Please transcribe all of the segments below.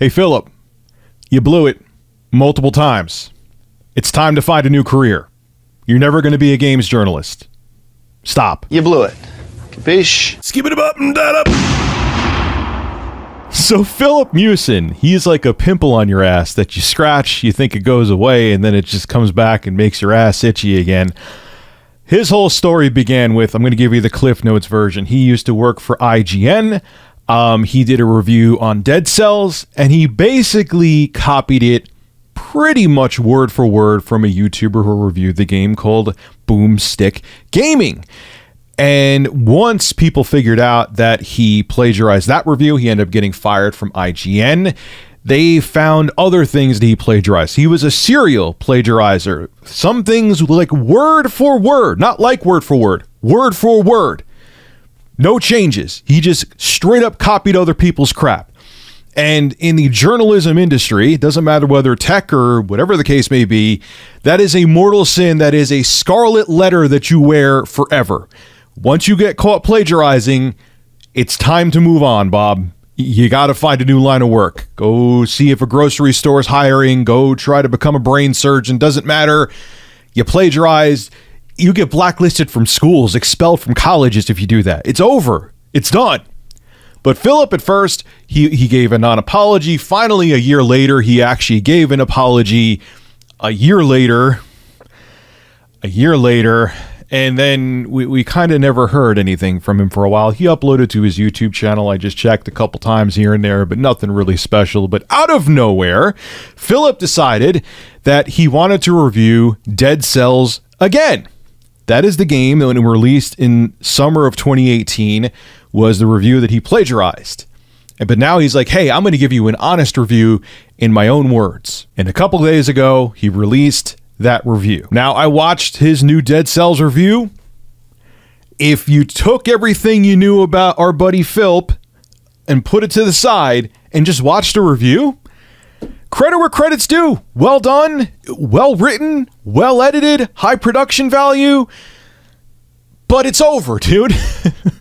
Hey, Philip, you blew it multiple times. It's time to find a new career. You're never going to be a games journalist. Stop. You blew it. Fish. Skip it up and that up. So Philip Mewson, he's like a pimple on your ass that you scratch, you think it goes away, and then it just comes back and makes your ass itchy again. His whole story began with I'm going to give you the Cliff Notes version. He used to work for IGN. Um, he did a review on Dead Cells, and he basically copied it pretty much word for word from a YouTuber who reviewed the game called Boomstick Gaming. And once people figured out that he plagiarized that review, he ended up getting fired from IGN. They found other things that he plagiarized. He was a serial plagiarizer. Some things like word for word, not like word for word, word for word no changes. He just straight up copied other people's crap. And in the journalism industry, it doesn't matter whether tech or whatever the case may be, that is a mortal sin. That is a scarlet letter that you wear forever. Once you get caught plagiarizing, it's time to move on, Bob. You got to find a new line of work. Go see if a grocery store is hiring. Go try to become a brain surgeon. Doesn't matter. You plagiarized you get blacklisted from schools, expelled from colleges if you do that. It's over. It's done. But Philip, at first, he, he gave a non apology. Finally, a year later, he actually gave an apology. A year later, a year later, and then we, we kind of never heard anything from him for a while. He uploaded to his YouTube channel. I just checked a couple times here and there, but nothing really special. But out of nowhere, Philip decided that he wanted to review Dead Cells again. That is the game that when it released in summer of 2018 was the review that he plagiarized. But now he's like, hey, I'm going to give you an honest review in my own words. And a couple days ago, he released that review. Now, I watched his new Dead Cells review. If you took everything you knew about our buddy Philp and put it to the side and just watched a review, credit where credit's due. Well done, well written, well edited, high production value. But it's over, dude.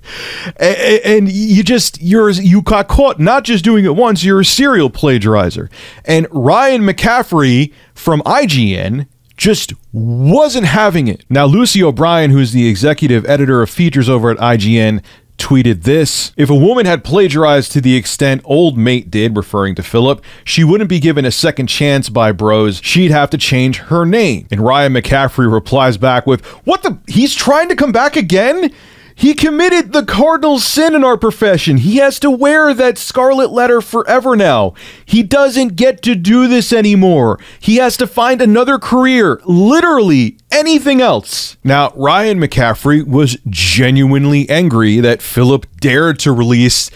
and you just you're you got caught not just doing it once, you're a serial plagiarizer. And Ryan McCaffrey from IGN just wasn't having it. Now, Lucy O'Brien, who's the executive editor of features over at IGN, tweeted this If a woman had plagiarized to the extent old mate did, referring to Philip, she wouldn't be given a second chance by bros. She'd have to change her name. And Ryan McCaffrey replies back with, What the? He's trying to come back again? He committed the cardinal sin in our profession. He has to wear that scarlet letter forever now. He doesn't get to do this anymore. He has to find another career, literally anything else. Now, Ryan McCaffrey was genuinely angry that Philip dared to release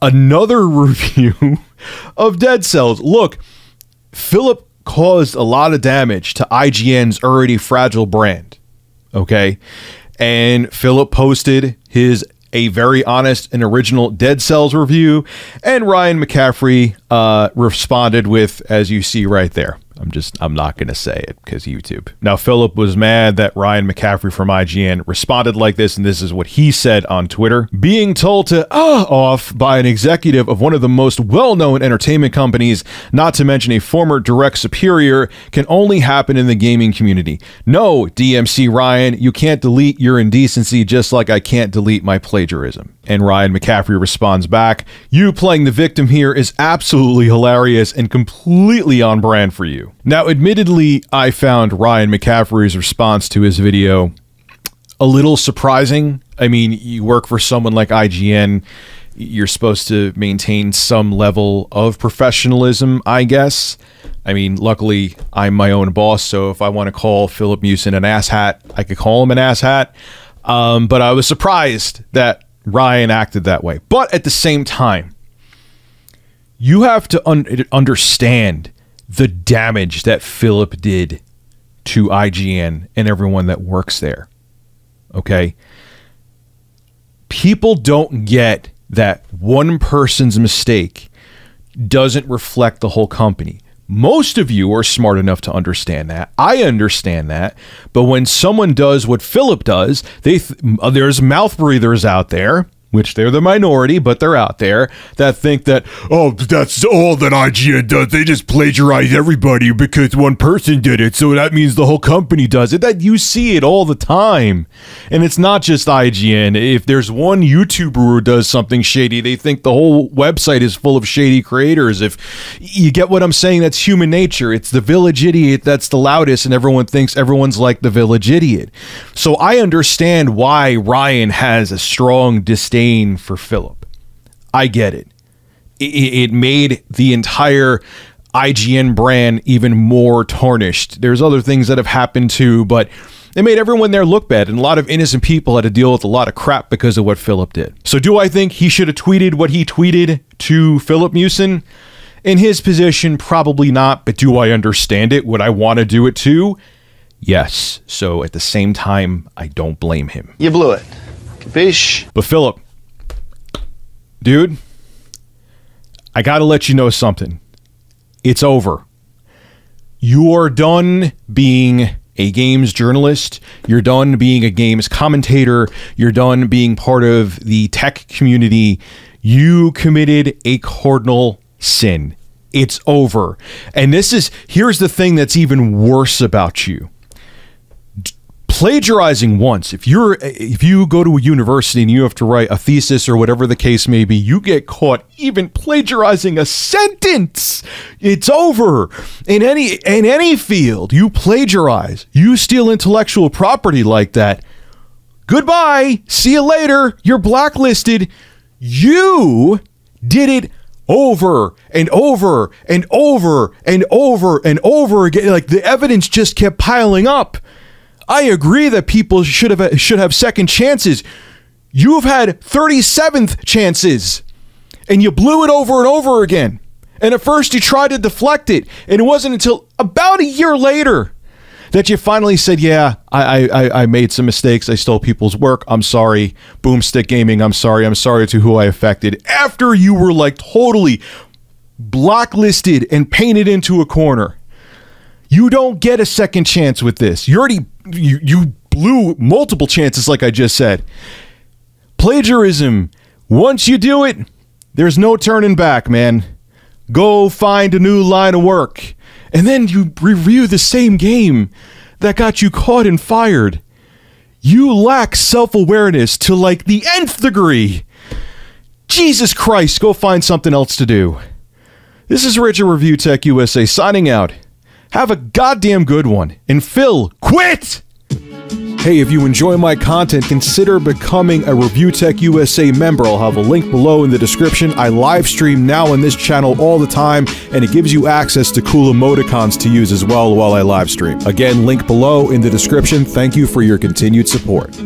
another review of Dead Cells. Look, Philip caused a lot of damage to IGN's already fragile brand. Okay? and Philip posted his a very honest and original Dead Cells review, and Ryan McCaffrey uh, responded with, as you see right there. I'm just I'm not going to say it because YouTube. Now Philip was mad that Ryan McCaffrey from IGN responded like this, and this is what he said on Twitter: "Being told to ah off by an executive of one of the most well-known entertainment companies, not to mention a former direct superior, can only happen in the gaming community. No, DMC Ryan, you can't delete your indecency just like I can't delete my plagiarism." And Ryan McCaffrey responds back: "You playing the victim here is absolutely hilarious and completely on brand for you." Now, admittedly, I found Ryan McCaffrey's response to his video a little surprising. I mean, you work for someone like IGN, you're supposed to maintain some level of professionalism, I guess. I mean, luckily, I'm my own boss, so if I want to call Philip Mewson an asshat, I could call him an asshat. Um, but I was surprised that Ryan acted that way. But at the same time, you have to un- understand the damage that Philip did to IGN and everyone that works there. Okay. People don't get that one person's mistake doesn't reflect the whole company. Most of you are smart enough to understand that. I understand that. But when someone does what Philip does, they th- uh, there's mouth breathers out there which they're the minority, but they're out there that think that, oh, that's all that IGN does. They just plagiarize everybody because one person did it. So that means the whole company does it. That you see it all the time. And it's not just IGN. If there's one YouTuber who does something shady, they think the whole website is full of shady creators. If you get what I'm saying, that's human nature. It's the village idiot that's the loudest, and everyone thinks everyone's like the village idiot. So I understand why Ryan has a strong disdain bane for Philip. I get it. It, it made the entire IGN brand even more tarnished. There's other things that have happened too, but it made everyone there look bad, and a lot of innocent people had to deal with a lot of crap because of what Philip did. So, do I think he should have tweeted what he tweeted to Philip Mewson? In his position, probably not, but do I understand it? Would I want to do it too? Yes. So, at the same time, I don't blame him. You blew it. Capiche? But, Philip, dude, I got to let you know something. It's over. You are done being a games journalist. You're done being a games commentator. You're done being part of the tech community. You committed a cardinal sin. It's over. And this is here's the thing that's even worse about you plagiarizing once if you're if you go to a university and you have to write a thesis or whatever the case may be you get caught even plagiarizing a sentence it's over in any in any field you plagiarize you steal intellectual property like that goodbye see you later you're blacklisted you did it over and over and over and over and over again like the evidence just kept piling up I agree that people should have should have second chances. You have had 37th chances and you blew it over and over again. And at first you tried to deflect it, and it wasn't until about a year later that you finally said, "Yeah, I I, I made some mistakes. I stole people's work. I'm sorry, Boomstick Gaming. I'm sorry. I'm sorry to who I affected." After you were like totally blacklisted and painted into a corner. You don't get a second chance with this. You already you, you blew multiple chances like I just said. Plagiarism, once you do it, there's no turning back, man. Go find a new line of work. And then you review the same game that got you caught and fired. You lack self awareness to like the nth degree. Jesus Christ, go find something else to do. This is Richard Review Tech USA signing out. Have a goddamn good one. And Phil, quit! Hey, if you enjoy my content, consider becoming a ReviewTech USA member. I'll have a link below in the description. I live stream now on this channel all the time, and it gives you access to cool emoticons to use as well while I live stream. Again, link below in the description. Thank you for your continued support.